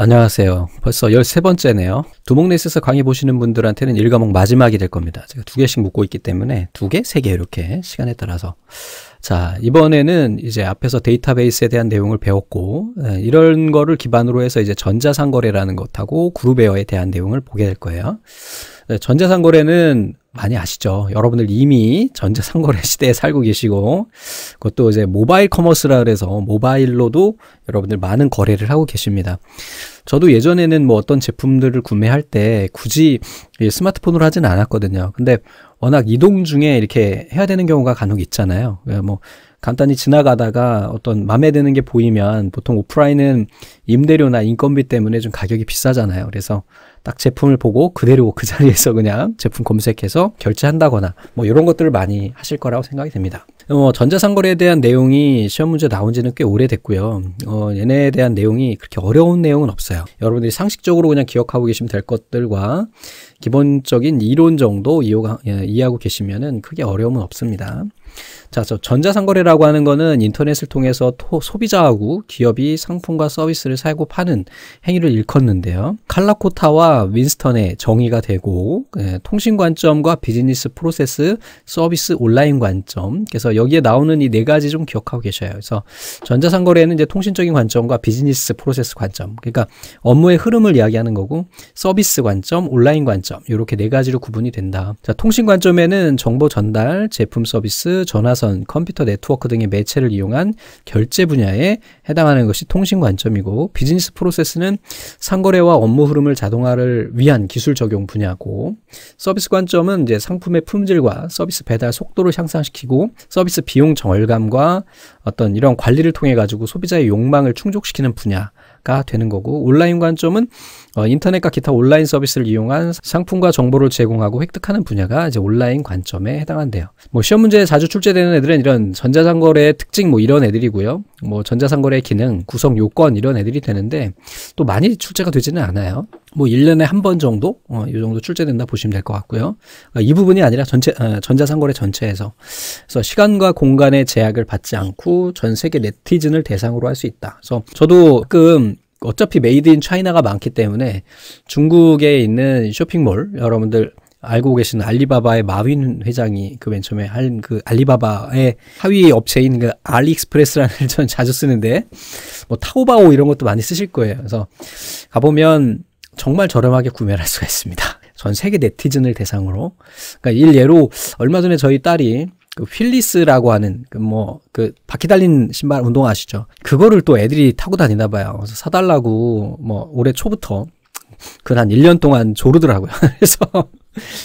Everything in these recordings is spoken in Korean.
안녕하세요. 벌써 13번째네요. 두목레이스에서 강의 보시는 분들한테는 1과목 마지막이 될 겁니다. 제가 두 개씩 묶고 있기 때문에 두 개, 세 개 이렇게 시간에 따라서. 자, 이번에는 이제 앞에서 데이터베이스에 대한 내용을 배웠고 예, 이런 거를 기반으로 해서 이제 전자상거래라는 것하고 그룹웨어에 대한 내용을 보게 될 거예요. 예, 전자상거래는 많이 아시죠? 여러분들 이미 전자상거래 시대에 살고 계시고 그것도 이제 모바일 커머스라 그래서 모바일로도 여러분들 많은 거래를 하고 계십니다. 저도 예전에는 뭐 어떤 제품들을 구매할 때 굳이 스마트폰으로 하진 않았거든요. 근데 워낙 이동 중에 이렇게 해야 되는 경우가 간혹 있잖아요. 예, 뭐 간단히 지나가다가 어떤 마음에 드는 게 보이면 보통 오프라인은 임대료나 인건비 때문에 좀 가격이 비싸잖아요. 그래서 딱 제품을 보고 그대로 그 자리에서 그냥 제품 검색해서 결제한다거나 뭐 이런 것들을 많이 하실 거라고 생각이 됩니다. 어, 전자상거래에 대한 내용이 시험 문제 나온 지는 꽤 오래됐고요. 어, 얘네에 대한 내용이 그렇게 어려운 내용은 없어요. 여러분들이 상식적으로 그냥 기억하고 계시면 될 것들과 기본적인 이론 정도 예, 이해하고 계시면은 크게 어려움은 없습니다. 자, 저 전자상거래라고 하는 거는 인터넷을 통해서 토, 소비자하고 기업이 상품과 서비스를 사고 파는 행위를 일컫는데요. 칼라코타와 윈스턴의 정의가 되고 예, 통신 관점과 비즈니스 프로세스, 서비스 온라인 관점. 그래서 여기에 나오는 이 네 가지 좀 기억하고 계셔요. 그래서 전자상거래는 이제 통신적인 관점과 비즈니스 프로세스 관점. 그러니까 업무의 흐름을 이야기하는 거고 서비스 관점, 온라인 관점 이렇게 네 가지로 구분이 된다. 자, 통신 관점에는 정보 전달, 제품 서비스, 전화선, 컴퓨터 네트워크 등의 매체를 이용한 결제 분야에 해당하는 것이 통신 관점이고 비즈니스 프로세스는 상거래와 업무 흐름을 자동화를 위한 기술 적용 분야고 서비스 관점은 이제 상품의 품질과 서비스 배달 속도를 향상시키고 서비스 비용 절감과 어떤 이런 관리를 통해 가지고 소비자의 욕망을 충족시키는 분야 가 되는 거고 온라인 관점은 어, 인터넷과 기타 온라인 서비스를 이용한 상품과 정보를 제공하고 획득하는 분야가 이제 온라인 관점에 해당한대요. 뭐 시험 문제에 자주 출제되는 애들은 이런 전자상거래의 특징 뭐 이런 애들이고요. 뭐 전자상거래의 기능, 구성 요건 이런 애들이 되는데 또 많이 출제가 되지는 않아요. 뭐 1년에 한 번 정도 어, 이 정도 출제된다 보시면 될 것 같고요. 그러니까 이 부분이 아니라 전체 어, 전자상거래 전체에서 그래서 시간과 공간의 제약을 받지 않고 전 세계 네티즌을 대상으로 할 수 있다. 그래서 저도 가끔 어차피 메이드 인 차이나가 많기 때문에 중국에 있는 쇼핑몰 여러분들 알고 계시는 알리바바의 마윈 회장이 그 맨 처음에 한그 알리바바의 하위 업체인 그 알리익스프레스라는 전 자주 쓰는데 뭐 타오바오 이런 것도 많이 쓰실 거예요. 그래서 가보면 정말 저렴하게 구매를 할 수가 있습니다. 전 세계 네티즌을 대상으로. 그러니까 일례로 얼마 전에 저희 딸이 그필리스라고 하는 그뭐그 뭐 그 바퀴 달린 신발 운동 아시죠? 그거를 또 애들이 타고 다니나 봐요. 그래서 사달라고 뭐 올해 초부터 그한 1년 동안 조르더라고요. 그래서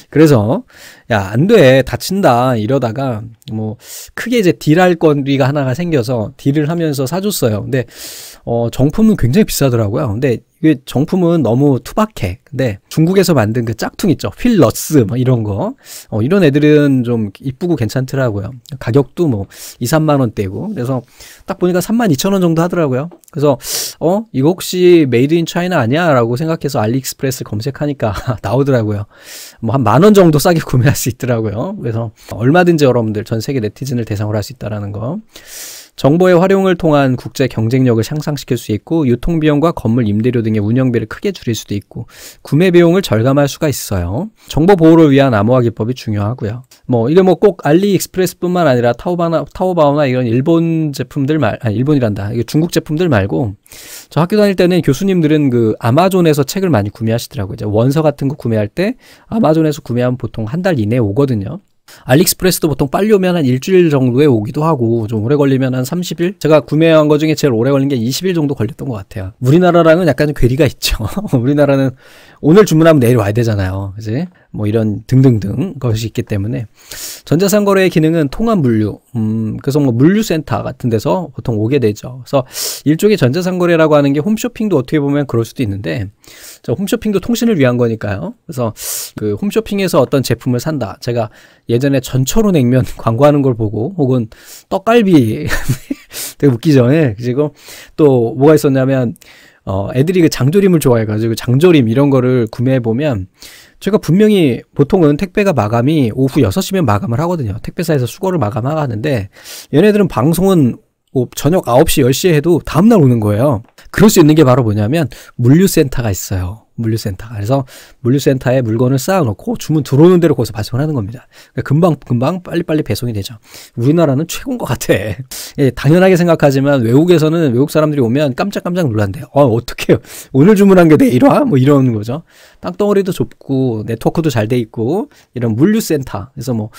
그래서 야 안 돼 다친다 이러다가 뭐 크게 이제 딜할 거리가 하나가 생겨서 딜을 하면서 사줬어요. 근데 어, 정품은 굉장히 비싸더라고요. 근데 이게 정품은 너무 투박해. 근데 중국에서 만든 그 짝퉁 있죠. 필러스막 뭐 이런 거. 어, 이런 애들은 좀 이쁘고 괜찮더라고요. 가격도 뭐 2, 3만 원대고. 그래서 딱 보니까 3만 2천 원 정도 하더라고요. 그래서 어, 이거 혹시 메이드 인 차이나 아니야라고 생각해서 알리익스프레스 검색하니까 나오더라고요. 뭐 한만원 정도 싸게 구매할 수 있더라고요. 그래서 얼마든지 여러분들 전 세계 네티즌을 대상으로 할 수 있다라는 거. 정보의 활용을 통한 국제 경쟁력을 향상시킬 수 있고 유통 비용과 건물 임대료 등의 운영비를 크게 줄일 수도 있고 구매 비용을 절감할 수가 있어요. 정보 보호를 위한 암호화 기법이 중요하고요. 뭐 이게 뭐 꼭 알리익스프레스뿐만 아니라 타오바나 타오바오나 이런 일본 제품들 말 아니 일본이란다. 이게 중국 제품들 말고 저 학교 다닐 때는 교수님들은 그 아마존에서 책을 많이 구매하시더라고요. 이제 원서 같은 거 구매할 때 아마존에서 구매하면 보통 한 달 이내에 오거든요. 알리익스프레스도 보통 빨리 오면 한 일주일 정도에 오기도 하고 좀 오래 걸리면 한 30일? 제가 구매한 것 중에 제일 오래 걸린 게 20일 정도 걸렸던 것 같아요. 우리나라랑은 약간 괴리가 있죠. 우리나라는 오늘 주문하면 내일 와야 되잖아요. 그지? 뭐 이런 등등등 것이 있기 때문에 전자상거래의 기능은 통합 물류, 음, 그래서 뭐 물류센터 같은 데서 보통 오게 되죠. 그래서 일종의 전자상거래라고 하는 게 홈쇼핑도 어떻게 보면 그럴 수도 있는데, 저 홈쇼핑도 통신을 위한 거니까요. 그래서 그 홈쇼핑에서 어떤 제품을 산다. 제가 예전에 전철로 냉면 광고하는 걸 보고, 혹은 떡갈비 되게 웃기죠. 예. 그리고 또 뭐가 있었냐면, 어, 애들이 그 장조림을 좋아해가지고 장조림 이런 거를 구매해 보면 제가 분명히 보통은 택배가 마감이 오후 6시면 마감을 하거든요. 택배사에서 수거를 마감하는데 얘네들은 방송은 뭐 저녁 9시, 10시에 해도 다음날 오는 거예요. 그럴 수 있는 게 바로 뭐냐면 물류센터가 있어요. 물류센터. 그래서 물류센터에 물건을 쌓아놓고 주문 들어오는 대로 거기서 발송을 하는 겁니다. 그러니까 금방 금방 빨리빨리 배송이 되죠. 우리나라는 최고인 것 같아. 예, 당연하게 생각하지만 외국에서는 외국 사람들이 오면 깜짝깜짝 놀란대요. 어, 어떡해요. 오늘 주문한 게 내일와? 뭐 이런 거죠. 땅덩어리도 좁고 네트워크도 잘 돼 있고 이런 물류센터. 그래서 뭐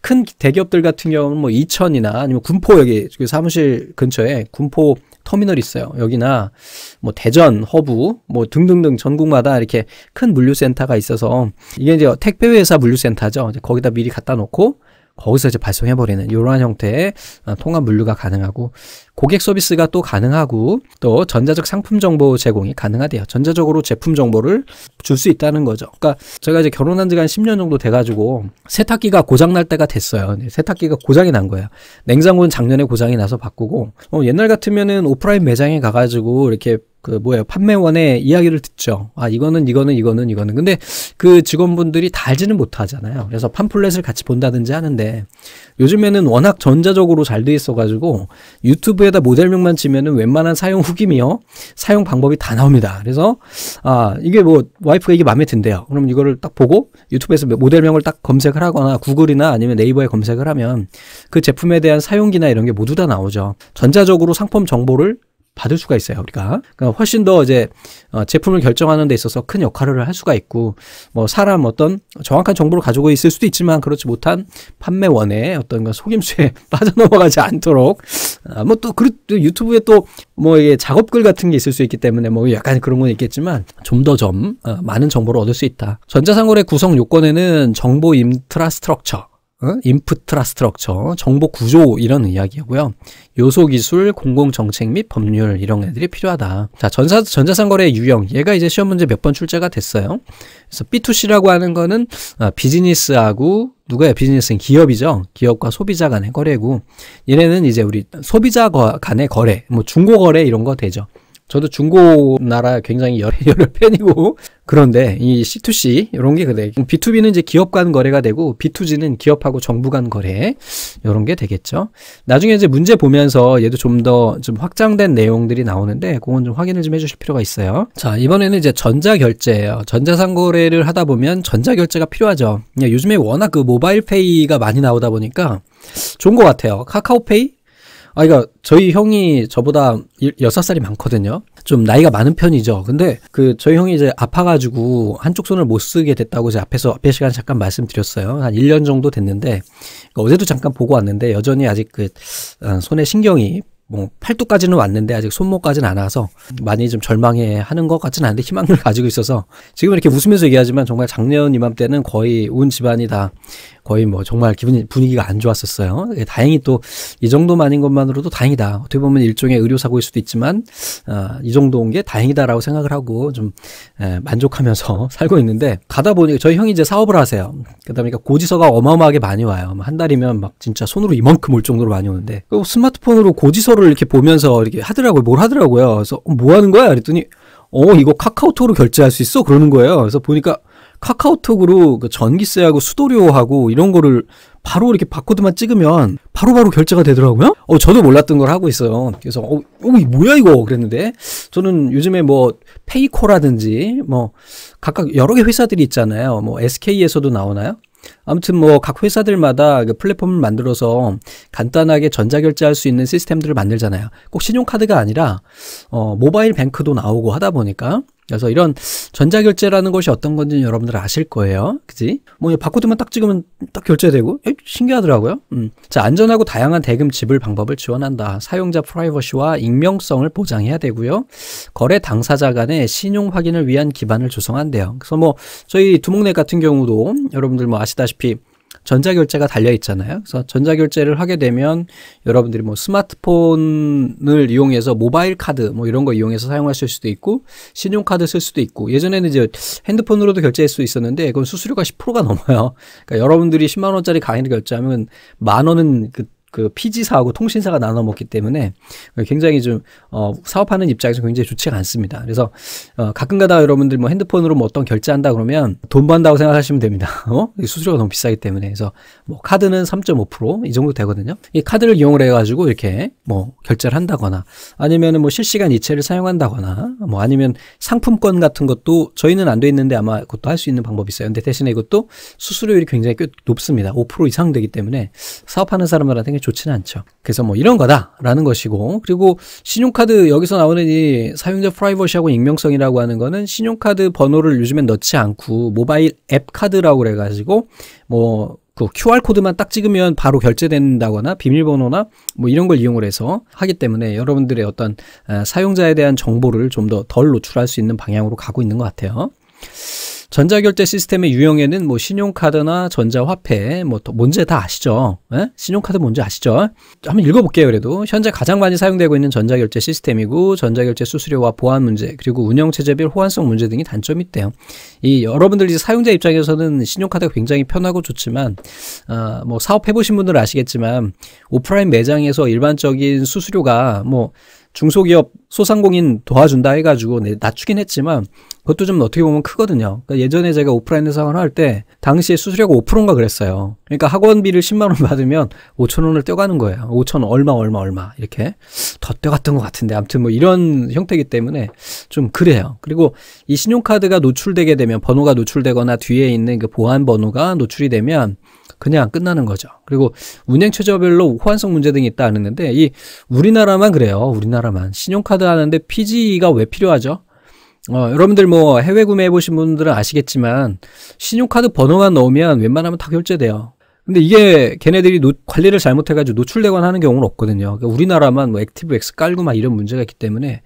큰 대기업들 같은 경우는 뭐 이천이나 아니면 군포 여기 그 사무실 근처에 군포 터미널이 있어요. 여기나 뭐 대전, 허브 뭐 등등등 전국마다 이렇게 큰 물류센터가 있어서 이게 이제 택배 회사 물류센터죠. 거기다 미리 갖다 놓고 거기서 이제 발송해버리는 이러한 형태의 어, 통합 물류가 가능하고 고객 서비스가 또 가능하고 또 전자적 상품 정보 제공이 가능하대요. 전자적으로 제품 정보를 줄 수 있다는 거죠. 그러니까 제가 이제 결혼한 지가 한 10년 정도 돼가지고 세탁기가 고장날 때가 됐어요. 세탁기가 고장이 난 거예요. 냉장고는 작년에 고장이 나서 바꾸고 어, 옛날 같으면은 오프라인 매장에 가가지고 이렇게 그 뭐예요 판매원의 이야기를 듣죠. 아 이거는 이거는 이거는 이거는 근데 그 직원분들이 다 알지는 못하잖아요. 그래서 팜플렛을 같이 본다든지 하는데 요즘에는 워낙 전자적으로 잘 돼 있어가지고 유튜브에다 모델명만 치면은 웬만한 사용 후기며 사용 방법이 다 나옵니다. 그래서 아 이게 뭐 와이프가 이게 마음에 든대요. 그럼 이거를 딱 보고 유튜브에서 모델명을 딱 검색을 하거나 구글이나 아니면 네이버에 검색을 하면 그 제품에 대한 사용기나 이런 게 모두 다 나오죠. 전자적으로 상품 정보를 받을 수가 있어요 우리가 그러니까 훨씬 더 이제 어, 제품을 결정하는 데 있어서 큰 역할을 할 수가 있고 뭐 사람 어떤 정확한 정보를 가지고 있을 수도 있지만 그렇지 못한 판매원의 어떤 그 속임수에 빠져넘어가지 않도록 아, 뭐또 또 유튜브에 또 뭐 이게 작업글 같은 게 있을 수 있기 때문에 뭐 약간 그런 건 있겠지만 좀 더좀 좀, 어, 많은 정보를 얻을 수 있다 전자상거래 구성 요건에는 정보 인프라스트럭처 어? 인프트라스트럭처, 정보 구조 이런 이야기고요. 요소 기술, 공공 정책 및 법률 이런 애들이 필요하다. 자, 전사 전자상거래 유형 얘가 이제 시험 문제 몇 번 출제가 됐어요. 그래서 B2C라고 하는 거는 아, 비즈니스하고 누가요? 비즈니스는 기업이죠. 기업과 소비자 간의 거래고 얘네는 이제 우리 소비자 간의 거래, 뭐 중고 거래 이런 거 되죠. 저도 중고 나라 굉장히 여러, 여러 팬이고 그런데 이 C2C 이런 게 그래. B2B는 이제 기업 간 거래가 되고 B2G는 기업하고 정부 간 거래 이런 게 되겠죠. 나중에 이제 문제 보면서 얘도 좀 더좀 좀 확장된 내용들이 나오는데 그건 좀 확인을 좀 해주실 필요가 있어요. 자 이번에는 이제 전자결제예요. 전자상거래를 하다 보면 전자결제가 필요하죠. 예, 요즘에 워낙 그 모바일페이가 많이 나오다 보니까 좋은 것 같아요. 카카오페이 아, 그러니까 저희 형이 저보다 6 살이 많거든요. 좀 나이가 많은 편이죠. 근데 그 저희 형이 이제 아파가지고 한쪽 손을 못 쓰게 됐다고 이제 앞에서 앞에 시간 잠깐 말씀드렸어요. 한 1년 정도 됐는데 그러니까 어제도 잠깐 보고 왔는데 여전히 아직 그 어, 손에 신경이 뭐 팔뚝까지는 왔는데 아직 손목까지는 안 와서 많이 좀 절망해 하는 것 같지는 않은데 희망을 가지고 있어서 지금 이렇게 웃으면서 얘기하지만 정말 작년 이맘때는 거의 온 집안이 다 거의 뭐 정말 기분 이 분위기가 안 좋았었어요. 예, 다행히 또 이 정도만인 것만으로도 다행이다. 어떻게 보면 일종의 의료 사고일 수도 있지만 어, 이 정도인 게 다행이다라고 생각을 하고 좀 에, 예, 만족하면서 살고 있는데 가다 보니 저희 형이 이제 사업을 하세요. 그다음에 고지서가 어마어마하게 많이 와요. 뭐 한 달이면 막 진짜 손으로 이만큼 올 정도로 많이 오는데 그 스마트폰으로 고지서를 이렇게 보면서 이렇게 하더라고요. 뭘 하더라고요. 그래서 어, 뭐 하는 거야? 그랬더니 어 이거 카카오톡으로 결제할 수 있어? 그러는 거예요. 그래서 보니까 카카오톡으로 그 전기세하고 수도료하고 이런 거를 바로 이렇게 바코드만 찍으면 바로바로 바로 결제가 되더라고요. 어, 저도 몰랐던 걸 하고 있어요. 그래서, 어, 어 뭐야 이거 그랬는데 저는 요즘에 뭐 페이코라든지 뭐 각각 여러 개 회사들이 있잖아요. 뭐 SK에서도 나오나요? 아무튼 뭐 각 회사들마다 그 플랫폼을 만들어서 간단하게 전자결제할 수 있는 시스템들을 만들잖아요. 꼭 신용카드가 아니라 어 모바일 뱅크도 나오고 하다 보니까 그래서 이런 전자결제라는 것이 어떤 건지 여러분들 아실 거예요. 그지? 뭐, 바코드만 딱 찍으면 딱 결제되고, 에이, 신기하더라고요. 음. 자, 안전하고 다양한 대금 지불 방법을 지원한다. 사용자 프라이버시와 익명성을 보장해야 되고요. 거래 당사자 간의 신용 확인을 위한 기반을 조성한대요. 그래서 뭐, 저희 두목넷 같은 경우도 여러분들 뭐 아시다시피 전자결제가 달려 있잖아요. 그래서 전자결제를 하게 되면 여러분들이 뭐 스마트폰을 이용해서 모바일 카드 뭐 이런 거 이용해서 사용하실 수도 있고 신용카드 쓸 수도 있고 예전에는 이제 핸드폰으로도 결제할 수 있었는데 그건 수수료가 10%가 넘어요. 그러니까 여러분들이 10만 원짜리 강의를 결제하면 만 원은 그그 피지사하고 통신사가 나눠 먹기 때문에 굉장히 좀 어, 사업하는 입장에서 굉장히 좋지가 않습니다. 그래서 어, 가끔가다 여러분들 뭐 핸드폰으로 뭐 어떤 결제한다 그러면 돈 번다고 생각하시면 됩니다. 어? 수수료가 너무 비싸기 때문에 그래서 뭐 카드는 3.5%이 정도 되거든요. 이 카드를 이용을 해가지고 이렇게 뭐 결제를 한다거나 아니면은 뭐 실시간 이체를 사용한다거나 뭐 아니면 상품권 같은 것도 저희는 안 돼 있는데 아마 그것도 할 수 있는 방법이 있어요. 근데 대신에 이것도 수수료율이 굉장히 꽤 높습니다. 5% 이상 되기 때문에 사업하는 사람들한테는 좋지는 않죠. 그래서 뭐 이런 거다라는 것이고 그리고 신용카드 여기서 나오는 이 사용자 프라이버시하고 익명성이라고 하는 거는 신용카드 번호를 요즘엔 넣지 않고 모바일 앱 카드라고 그래가지고 뭐그 QR 코드만 딱 찍으면 바로 결제된다거나 비밀번호나 뭐 이런 걸 이용을 해서 하기 때문에 여러분들의 어떤 아, 사용자에 대한 정보를 좀 더 덜 노출할 수 있는 방향으로 가고 있는 것 같아요. 전자결제 시스템의 유형에는 뭐 신용카드나 전자화폐, 뭐또 뭔지 다 아시죠? 에? 예? 신용카드 뭔지 아시죠? 한번 읽어볼게요. 그래도 현재 가장 많이 사용되고 있는 전자결제 시스템이고 전자결제 수수료와 보안 문제 그리고 운영체제별 호환성 문제 등이 단점이 있대요. 이 여러분들이 사용자 입장에서는 신용카드가 굉장히 편하고 좋지만 어, 뭐 사업해보신 분들은 아시겠지만 오프라인 매장에서 일반적인 수수료가 뭐 중소기업 소상공인 도와준다 해가지고 낮추긴 했지만 그것도 좀 어떻게 보면 크거든요. 그러니까 예전에 제가 오프라인에서 학원을 할때 당시에 수수료가 5%인가 그랬어요. 그러니까 학원비를 10만 원 받으면 5천 원을 떼어가는 거예요. 5천 얼마 얼마 얼마 이렇게 더 떼어갔던 것 같은데 아무튼 뭐 이런 형태이기 때문에 좀 그래요. 그리고 이 신용카드가 노출되게 되면 번호가 노출되거나 뒤에 있는 그 보안 번호가 노출이 되면 그냥 끝나는 거죠. 그리고 운행 최저별로 호환성 문제 등이 있다 하는데 이 우리나라만 그래요. 우리나라만 신용카드 하는데 PG가 왜 필요하죠? 어, 여러분들 뭐 해외 구매해 보신 분들은 아시겠지만 신용카드 번호만 넣으면 웬만하면 다 결제돼요. 근데 이게 걔네들이 노, 관리를 잘못해가지고 노출되거나 하는 경우는 없거든요. 그러니까 우리나라만 뭐 액티브 X 깔고 막 이런 문제가 있기 때문에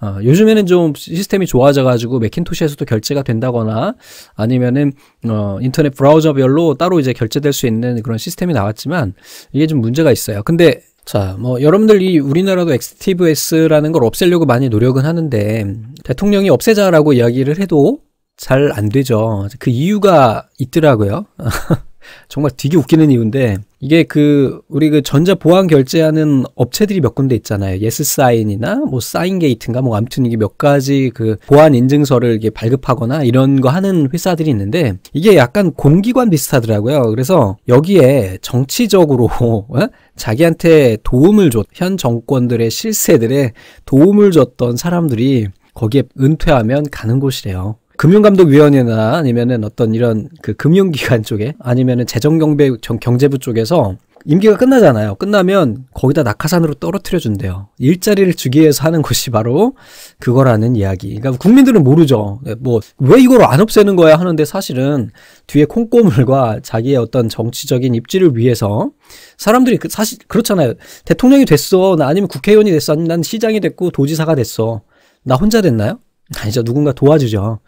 어, 요즘에는 좀 시스템이 좋아져가지고 맥킨토시에서도 결제가 된다거나 아니면은 어, 인터넷 브라우저별로 따로 이제 결제될 수 있는 그런 시스템이 나왔지만 이게 좀 문제가 있어요. 근데 자, 뭐 여러분들 이 우리나라도 XTVS라는 걸 없애려고 많이 노력은 하는데 대통령이 없애자라고 이야기를 해도 잘 안 되죠. 그 이유가 있더라고요. 정말 되게 웃기는 이유인데 이게 그 우리 그 전자 보안 결제하는 업체들이 몇 군데 있잖아요. 예스사인이나 뭐 사인게이트인가 뭐 아무튼 이게 몇 가지 그 보안 인증서를 이게 발급하거나 이런 거 하는 회사들이 있는데 이게 약간 공기관 비슷하더라고요. 그래서 여기에 정치적으로 어? 자기한테 도움을 줬 현 정권들의 실세들의 도움을 줬던 사람들이 거기에 은퇴하면 가는 곳이래요. 금융감독위원회나 아니면은 어떤 이런 그 금융기관 쪽에 아니면은 재정경배 경제부 쪽에서 임기가 끝나잖아요. 끝나면 거기다 낙하산으로 떨어뜨려 준대요. 일자리를 주기 위해서 하는 것이 바로 그거라는 이야기. 그러니까 국민들은 모르죠. 네, 뭐왜 이걸 안 없애는 거야 하는데 사실은 뒤에 콩고물과 자기의 어떤 정치적인 입지를 위해서 사람들이 그 사실 그렇잖아요. 대통령이 됐어. 나 아니면 국회의원이 됐어. 아니면 난 시장이 됐고 도지사가 됐어. 나 혼자 됐나요? 아니죠. 누군가 도와주죠.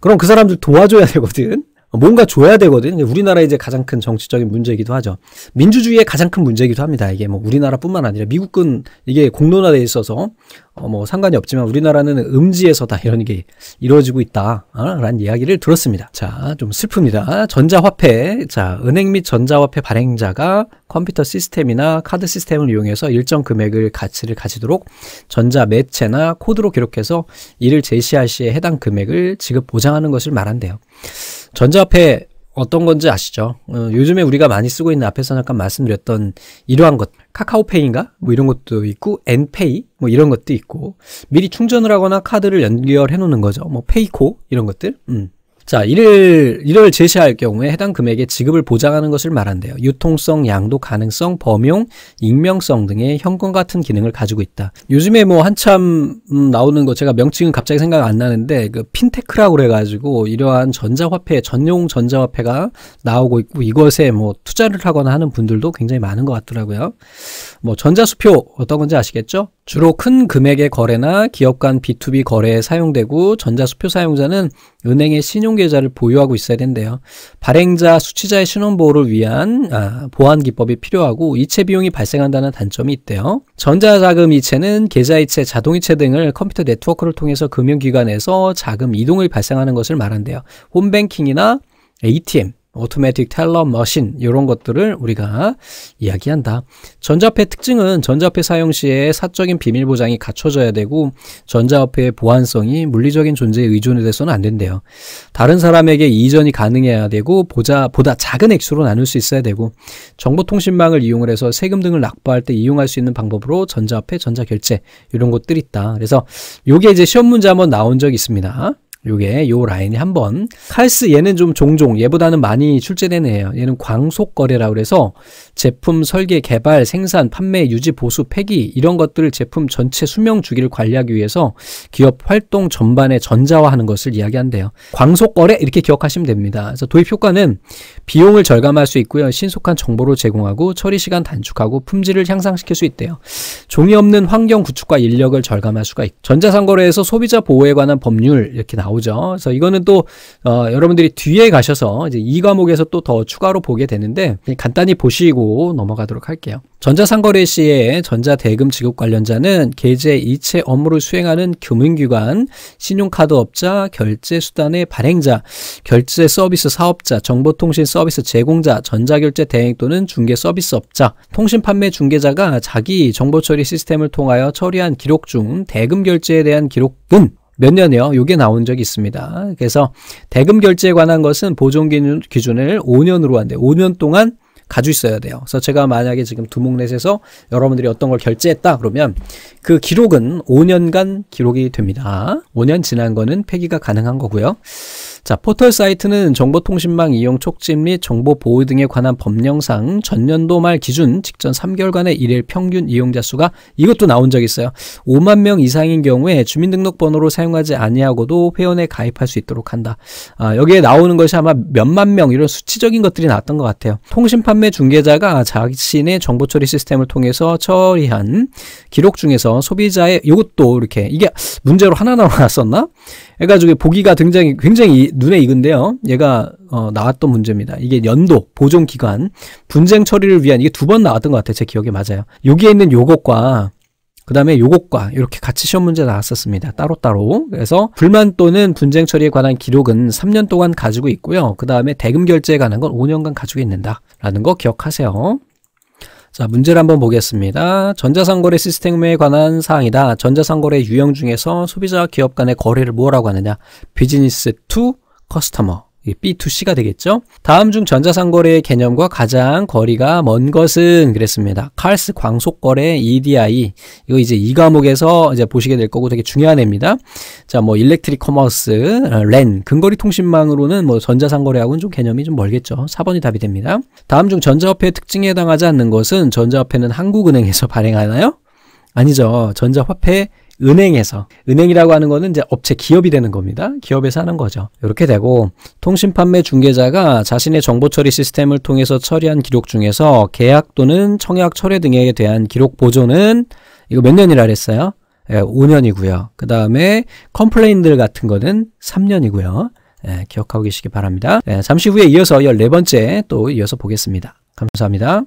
그럼 그 사람들 도와줘야 되거든. 뭔가 줘야 되거든. 우리나라 이제 가장 큰 정치적인 문제이기도 하죠. 민주주의의 가장 큰 문제이기도 합니다. 이게 뭐 우리나라뿐만 아니라 미국은 이게 공론화돼 있어서 어, 뭐 상관이 없지만 우리나라는 음지에서 다 이런 게 이루어지고 있다라는 아, 이야기를 들었습니다. 자, 좀 슬픕니다. 전자화폐, 자, 은행 및 전자화폐 발행자가 컴퓨터 시스템이나 카드 시스템을 이용해서 일정 금액을 가치를 가지도록 전자 매체나 코드로 기록해서 이를 제시할 시에 해당 금액을 지급 보장하는 것을 말한대요. 전자화폐 어떤 건지 아시죠? 어, 요즘에 우리가 많이 쓰고 있는 앞에서 잠깐 말씀드렸던 이러한 것 카카오페이인가 뭐 이런 것도 있고 엔페이 뭐 이런 것도 있고 미리 충전을 하거나 카드를 연결해 놓는 거죠. 뭐 페이코 이런 것들. 음. 자, 이를, 이를 제시할 경우에 해당 금액의 지급을 보장하는 것을 말한대요. 유통성, 양도, 가능성, 범용, 익명성 등의 현금 같은 기능을 가지고 있다. 요즘에 뭐 한참 음, 나오는 거 제가 명칭은 갑자기 생각 안 나는데 그 핀테크라고 그래가지고 이러한 전자화폐, 전용 전자화폐가 나오고 있고 이것에 뭐 투자를 하거나 하는 분들도 굉장히 많은 것 같더라고요. 뭐 전자수표 어떤 건지 아시겠죠? 주로 큰 금액의 거래나 기업 간 B2B 거래에 사용되고 전자수표 사용자는 은행의 신용계좌를 보유하고 있어야 된대요. 발행자, 수취자의 신원보호를 위한 아, 보안기법이 필요하고 이체 비용이 발생한다는 단점이 있대요. 전자자금 이체는 계좌이체, 자동이체 등을 컴퓨터 네트워크를 통해서 금융기관에서 자금 이동을 발생하는 것을 말한대요. 홈뱅킹이나 ATM, 오토매틱 텔러 머신 이런 것들을 우리가 이야기한다. 전자화폐 특징은 전자화폐 사용 시에 사적인 비밀 보장이 갖춰져야 되고 전자화폐의 보안성이 물리적인 존재에 의존해서는 안 된대요. 다른 사람에게 이전이 가능해야 되고 보자 보다 작은 액수로 나눌 수 있어야 되고 정보통신망을 이용을 해서 세금 등을 납부할 때 이용할 수 있는 방법으로 전자화폐, 전자결제 이런 것들이 있다. 그래서 요게 이제 시험 문제 한번 나온 적이 있습니다. 요게 요 라인이 한번 칼스 얘는 좀 종종 얘보다는 많이 출제되는 애예요. 얘는 광속 거래라 그래서 제품 설계, 개발, 생산, 판매, 유지, 보수, 폐기 이런 것들을 제품 전체 수명 주기를 관리하기 위해서 기업 활동 전반에 전자화하는 것을 이야기한대요. 광속 거래 이렇게 기억하시면 됩니다. 그래서 도입 효과는 비용을 절감할 수 있고요. 신속한 정보를 제공하고 처리 시간 단축하고 품질을 향상시킬 수 있대요. 종이 없는 환경 구축과 인력을 절감할 수가 있고 전자상거래에서 소비자 보호에 관한 법률 이렇게 나와 나오죠. 그래서 이거는 또 어, 여러분들이 뒤에 가셔서 이제 이 과목에서 또 더 추가로 보게 되는데 간단히 보시고 넘어가도록 할게요. 전자상거래 시에 전자대금 지급 관련자는 계좌 이체 업무를 수행하는 금융기관, 신용카드 업자, 결제 수단의 발행자, 결제 서비스 사업자, 정보통신 서비스 제공자, 전자결제 대행 또는 중개 서비스 업자, 통신 판매 중개자가 자기 정보 처리 시스템을 통하여 처리한 기록 중 대금 결제에 대한 기록은 몇 년이요? 요게 나온 적이 있습니다. 그래서 대금 결제에 관한 것은 보존 기준, 을 5년으로 한대 5년 동안 가지고 있어야 돼요. 그래서 제가 만약에 지금 두목넷에서 여러분들이 어떤 걸 결제했다 그러면 그 기록은 5년간 기록이 됩니다. 5년 지난 거는 폐기가 가능한 거고요. 자, 포털 사이트는 정보통신망 이용 촉진 및 정보 보호 등에 관한 법령상 전년도 말 기준 직전 3개월간의 일일 평균 이용자 수가 이것도 나온 적 있어요. 5만 명 이상인 경우에 주민등록번호로 사용하지 아니하고도 회원에 가입할 수 있도록 한다. 아, 여기에 나오는 것이 아마 몇만 명 이런 수치적인 것들이 나왔던 것 같아요. 통신 판매 중개자가 자신의 정보 처리 시스템을 통해서 처리한 기록 중에서 소비자의 이것도 이렇게 이게 문제로 하나 나왔었나? 해가지고 보기가 굉장히 굉장히 눈에 익은데요. 얘가 어, 나왔던 문제입니다. 이게 연도, 보존 기간, 분쟁 처리를 위한 이게 두 번 나왔던 것 같아요. 제 기억에 맞아요. 여기에 있는 요것과 그 다음에 요것과 이렇게 같이 시험 문제 나왔었습니다. 따로따로. 그래서 불만 또는 분쟁 처리에 관한 기록은 3년 동안 가지고 있고요. 그 다음에 대금 결제에 관한 건 5년간 가지고 있는다. 라는 거 기억하세요. 자, 문제를 한번 보겠습니다. 전자상거래 시스템에 관한 사항이다. 전자상거래 유형 중에서 소비자와 기업 간의 거래를 뭐라고 하느냐? 비즈니스 투 커스터머. 예, B2C가 되겠죠? 다음 중 전자상거래의 개념과 가장 거리가 먼 것은 그랬습니다. 칼스 광속거래 EDI. 이거 이제 이 과목에서 이제 보시게 될 거고 되게 중요한 애입니다. 자, 뭐 일렉트릭 커머스, 어, 렌, 근거리 통신망으로는 뭐 전자상거래하고는 좀 개념이 좀 멀겠죠. 4번이 답이 됩니다. 다음 중 전자화폐의 특징에 해당하지 않는 것은 전자화폐는 한국은행에서 발행하나요? 아니죠. 전자화폐 은행에서 은행이라고 하는 거는 이제 업체 기업이 되는 겁니다. 기업에서 하는 거죠. 이렇게 되고 통신 판매 중개자가 자신의 정보 처리 시스템을 통해서 처리한 기록 중에서 계약 또는 청약 철회 등에 대한 기록 보존은 이거 몇 년이라 그랬어요? 예, 5년이고요. 그 다음에 컴플레인들 같은 거는 3년이고요. 예, 기억하고 계시기 바랍니다. 예, 잠시 후에 이어서 14번째 또 이어서 보겠습니다. 감사합니다.